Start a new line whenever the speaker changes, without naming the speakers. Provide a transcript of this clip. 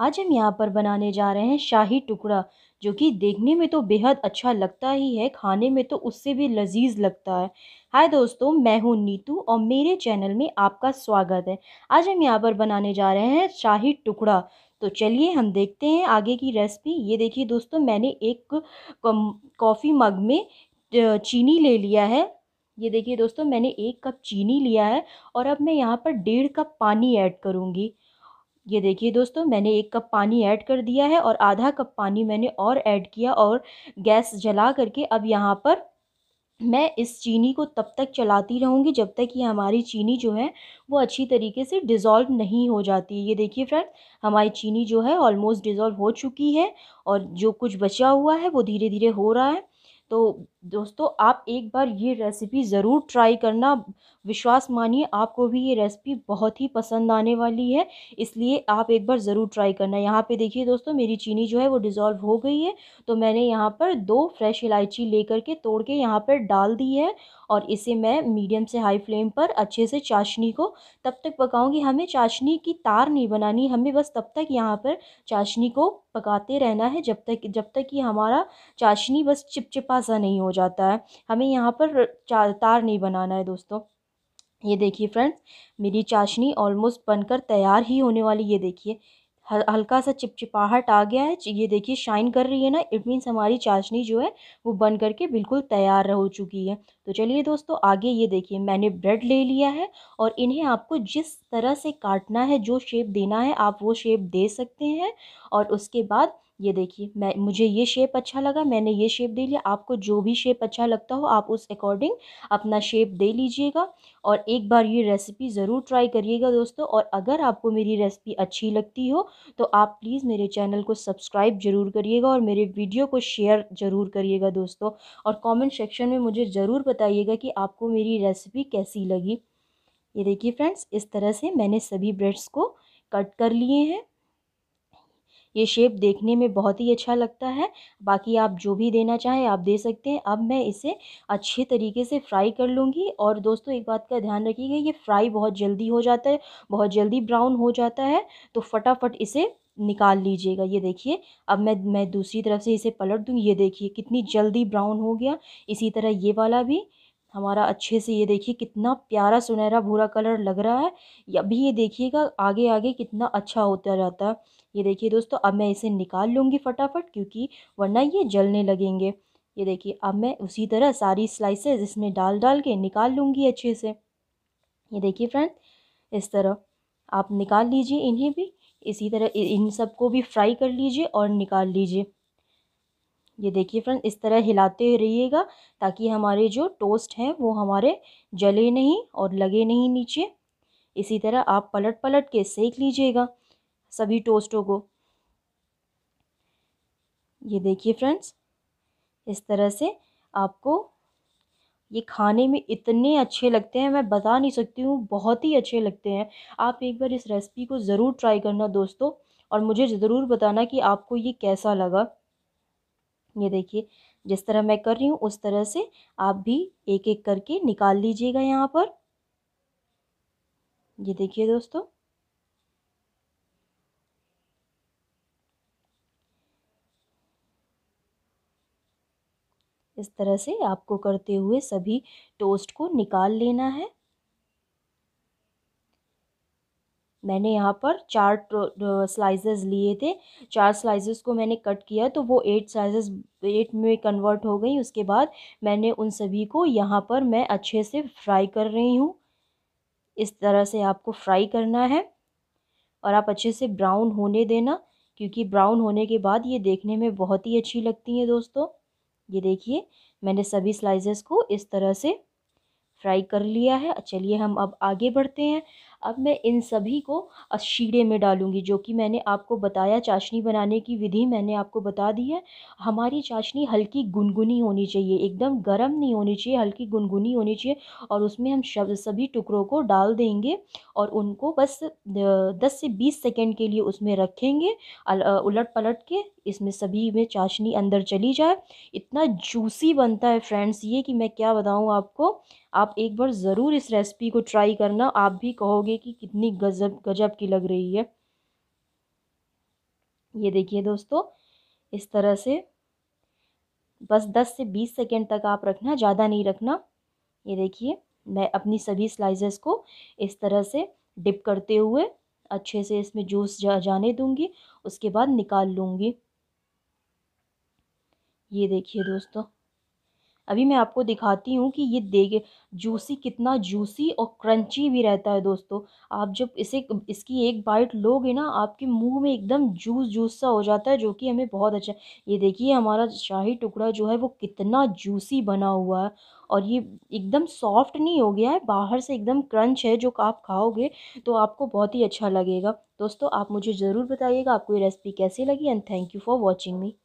आज हम यहाँ पर बनाने जा रहे हैं शाही टुकड़ा जो कि देखने में तो बेहद अच्छा लगता ही है खाने में तो उससे भी लजीज लगता है हाय दोस्तों मैं हूँ नीतू और मेरे चैनल में आपका स्वागत है आज हम यहाँ पर बनाने जा रहे हैं शाही टुकड़ा तो चलिए हम देखते हैं आगे की रेसिपी ये देखिए दोस्तों मैंने एक कॉफ़ी मग में चीनी ले लिया है ये देखिए दोस्तों मैंने एक कप चीनी लिया है और अब मैं यहाँ पर डेढ़ कप पानी ऐड करूँगी ये देखिए दोस्तों मैंने एक कप पानी ऐड कर दिया है और आधा कप पानी मैंने और ऐड किया और गैस जला करके अब यहाँ पर मैं इस चीनी को तब तक चलाती रहूँगी जब तक ये हमारी चीनी जो है वो अच्छी तरीके से डिज़ोल्व नहीं हो जाती ये देखिए फ्रेंड हमारी चीनी जो है ऑलमोस्ट डिज़ोल्व हो चुकी है और जो कुछ बचा हुआ है वो धीरे धीरे हो रहा है तो दोस्तों आप एक बार ये रेसिपी ज़रूर ट्राई करना विश्वास मानिए आपको भी ये रेसिपी बहुत ही पसंद आने वाली है इसलिए आप एक बार ज़रूर ट्राई करना यहाँ पे देखिए दोस्तों मेरी चीनी जो है वो डिज़ोल्व हो गई है तो मैंने यहाँ पर दो फ्रेश इलायची लेकर के तोड़ के यहाँ पर डाल दी है और इसे मैं मीडियम से हाई फ्लेम पर अच्छे से चाशनी को तब तक पकाऊंगी हमें चाशनी की तार नहीं बनानी हमें बस तब तक यहाँ पर चाशनी को पकाते रहना है जब तक जब तक कि हमारा चाशनी बस चिपचिपा सा नहीं हो जाता है हमें यहाँ पर चार तार नहीं बनाना है दोस्तों ये देखिए फ्रेंड्स मेरी चाशनी ऑलमोस्ट बनकर तैयार ही होने वाली ये देखिए हल्का सा चिपचिपाहट आ गया है ये देखिए शाइन कर रही है ना इट मीन्स हमारी चाशनी जो है वो बन करके बिल्कुल तैयार हो चुकी है तो चलिए दोस्तों आगे ये देखिए मैंने ब्रेड ले लिया है और इन्हें आपको जिस तरह से काटना है जो शेप देना है आप वो शेप दे सकते हैं और उसके बाद ये देखिए मैं मुझे ये शेप अच्छा लगा मैंने ये शेप दे लिया आपको जो भी शेप अच्छा लगता हो आप उस अकॉर्डिंग अपना शेप दे लीजिएगा और एक बार ये रेसिपी ज़रूर ट्राई करिएगा दोस्तों और अगर आपको मेरी रेसिपी अच्छी लगती हो तो आप प्लीज़ मेरे चैनल को सब्सक्राइब ज़रूर करिएगा और मेरे वीडियो को शेयर ज़रूर करिएगा दोस्तों और कॉमेंट सेक्शन में मुझे ज़रूर बताइएगा कि आपको मेरी रेसिपी कैसी लगी ये देखिए फ्रेंड्स इस तरह से मैंने सभी ब्रेड्स को कट कर लिए हैं ये शेप देखने में बहुत ही अच्छा लगता है बाकी आप जो भी देना चाहें आप दे सकते हैं अब मैं इसे अच्छे तरीके से फ्राई कर लूँगी और दोस्तों एक बात का ध्यान रखिएगा ये फ्राई बहुत जल्दी हो जाता है बहुत जल्दी ब्राउन हो जाता है तो फटाफट इसे निकाल लीजिएगा ये देखिए अब मैं मैं दूसरी तरफ से इसे पलट दूँ ये देखिए कितनी जल्दी ब्राउन हो गया इसी तरह ये वाला भी हमारा अच्छे से ये देखिए कितना प्यारा सुनहरा भूरा कलर लग रहा है अभी ये देखिएगा आगे आगे कितना अच्छा होता जाता है ये देखिए दोस्तों अब मैं इसे निकाल लूँगी फटाफट क्योंकि वरना ये जलने लगेंगे ये देखिए अब मैं उसी तरह सारी स्लाइसेस इसमें डाल डाल के निकाल लूँगी अच्छे से ये देखिए फ्रेंड इस तरह आप निकाल लीजिए इन्हें भी इसी तरह इन सब को भी फ्राई कर लीजिए और निकाल लीजिए ये देखिए फ्रेंड इस तरह हिलाते रहिएगा ताकि हमारे जो टोस्ट हैं वो हमारे जले नहीं और लगे नहीं नीचे इसी तरह आप पलट पलट के सेक लीजिएगा सभी टोस्टों को ये देखिए फ्रेंड्स इस तरह से आपको ये खाने में इतने अच्छे लगते हैं मैं बता नहीं सकती हूँ बहुत ही अच्छे लगते हैं आप एक बार इस रेसिपी को ज़रूर ट्राई करना दोस्तों और मुझे ज़रूर बताना कि आपको ये कैसा लगा ये देखिए जिस तरह मैं कर रही हूँ उस तरह से आप भी एक एक करके निकाल लीजिएगा यहाँ पर ये देखिए दोस्तों इस तरह से आपको करते हुए सभी टोस्ट को निकाल लेना है मैंने यहाँ पर चार स्लाइसेस लिए थे चार स्लाइसेस को मैंने कट किया तो वो एट स्लाइसेस एट में कन्वर्ट हो गई उसके बाद मैंने उन सभी को यहाँ पर मैं अच्छे से फ्राई कर रही हूँ इस तरह से आपको फ्राई करना है और आप अच्छे से ब्राउन होने देना क्योंकि ब्राउन होने के बाद ये देखने में बहुत ही अच्छी लगती हैं दोस्तों ये देखिए मैंने सभी स्लाइसेस को इस तरह से फ्राई कर लिया है चलिए हम अब आगे बढ़ते हैं अब मैं इन सभी को शीरे में डालूँगी जो कि मैंने आपको बताया चाशनी बनाने की विधि मैंने आपको बता दी है हमारी चाशनी हल्की गुनगुनी होनी चाहिए एकदम गर्म नहीं होनी चाहिए हल्की गुनगुनी होनी चाहिए और उसमें हम सभी टुकड़ों को डाल देंगे और उनको बस दस से बीस सेकेंड के लिए उसमें रखेंगे उलट पलट के इसमें सभी में चाशनी अंदर चली जाए इतना जूसी बनता है फ्रेंड्स ये कि मैं क्या बताऊँ आपको आप एक बार ज़रूर इस रेसिपी को ट्राई करना आप भी कहोगे देखोगे कि कितनी गजब गजब की लग रही है ये देखिए दोस्तों इस तरह से बस 10 से 20 सेकेंड तक आप रखना ज़्यादा नहीं रखना ये देखिए मैं अपनी सभी स्लाइसेस को इस तरह से डिप करते हुए अच्छे से इसमें जूस जा जाने दूंगी उसके बाद निकाल लूंगी ये देखिए दोस्तों अभी मैं आपको दिखाती हूँ कि ये देगे जूसी कितना जूसी और क्रंची भी रहता है दोस्तों आप जब इसे इसकी एक बाइट लोगे ना आपके मुंह में एकदम जूस जूस सा हो जाता है जो कि हमें बहुत अच्छा ये देखिए हमारा शाही टुकड़ा जो है वो कितना जूसी बना हुआ है और ये एकदम सॉफ्ट नहीं हो गया है बाहर से एकदम क्रंच है जो आप खाओगे तो आपको बहुत ही अच्छा लगेगा दोस्तों आप मुझे ज़रूर बताइएगा आपको ये रेसिपी कैसी लगी and thank you for watching me